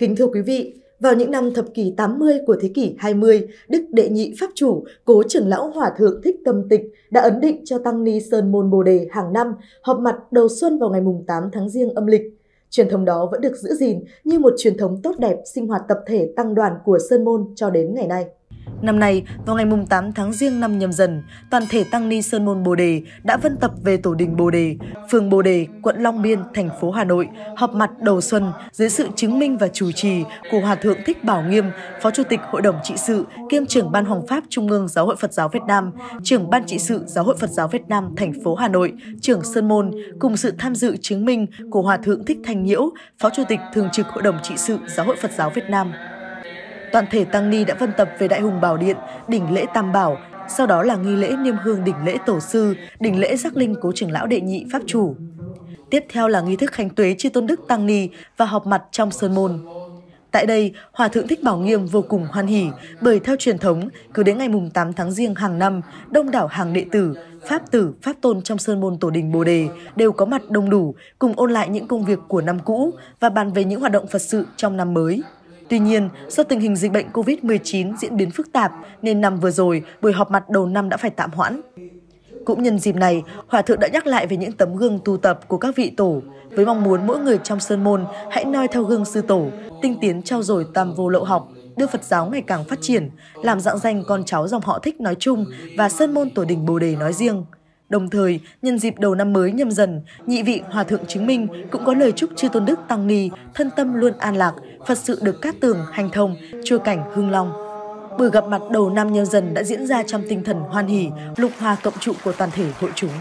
Kính thưa quý vị, vào những năm thập kỷ 80 của thế kỷ 20, Đức Đệ Nhị Pháp Chủ, cố trưởng lão Hòa Thượng Thích Tâm Tịch đã ấn định cho Tăng Ni Sơn Môn Bồ Đề hàng năm họp mặt đầu xuân vào ngày 8 tháng riêng âm lịch. Truyền thống đó vẫn được giữ gìn như một truyền thống tốt đẹp sinh hoạt tập thể tăng đoàn của Sơn Môn cho đến ngày nay. Năm nay, vào ngày 8 tháng riêng năm nhâm dần, toàn thể tăng ni Sơn Môn Bồ Đề đã vân tập về Tổ đình Bồ Đề, phường Bồ Đề, quận Long Biên, thành phố Hà Nội, họp mặt đầu xuân dưới sự chứng minh và chủ trì của Hòa Thượng Thích Bảo Nghiêm, Phó Chủ tịch Hội đồng Trị sự, kiêm trưởng Ban Hoàng Pháp Trung ương Giáo hội Phật giáo Việt Nam, trưởng Ban Trị sự Giáo hội Phật giáo Việt Nam thành phố Hà Nội, trưởng Sơn Môn, cùng sự tham dự chứng minh của Hòa Thượng Thích Thanh Nhiễu, Phó Chủ tịch Thường trực Hội đồng Trị sự Giáo hội Phật giáo Việt Nam toàn thể tăng ni đã phân tập về Đại Hùng Bảo Điện, đỉnh lễ Tam Bảo, sau đó là nghi lễ niêm hương đỉnh lễ tổ sư, đỉnh lễ giác linh cố trưởng lão đệ nhị pháp chủ. Tiếp theo là nghi thức khánh tuế chi tôn đức tăng ni và họp mặt trong sơn môn. Tại đây, Hòa Thượng Thích Bảo Nghiêm vô cùng hoan hỉ bởi theo truyền thống, cứ đến ngày mùng 8 tháng riêng hàng năm, đông đảo hàng đệ tử, pháp tử, pháp tôn trong sơn môn tổ đình Bồ Đề đều có mặt đông đủ cùng ôn lại những công việc của năm cũ và bàn về những hoạt động Phật sự trong năm mới. Tuy nhiên, do tình hình dịch bệnh COVID-19 diễn biến phức tạp nên năm vừa rồi buổi họp mặt đầu năm đã phải tạm hoãn. Cũng nhân dịp này, Hòa Thượng đã nhắc lại về những tấm gương tu tập của các vị tổ, với mong muốn mỗi người trong Sơn Môn hãy noi theo gương sư tổ, tinh tiến trao dồi tam vô lậu học, đưa Phật giáo ngày càng phát triển, làm dạng danh con cháu dòng họ thích nói chung và Sơn Môn Tổ Đình Bồ Đề nói riêng. Đồng thời, nhân dịp đầu năm mới nhâm dần, nhị vị Hòa Thượng Chứng Minh cũng có lời chúc Chư Tôn Đức Tăng Ni thân tâm luôn an lạc, Phật sự được cát tường, hành thông, chùa cảnh hương long. Buổi gặp mặt đầu năm nhâm dần đã diễn ra trong tinh thần hoan hỷ, lục hòa cộng trụ của toàn thể hội chúng.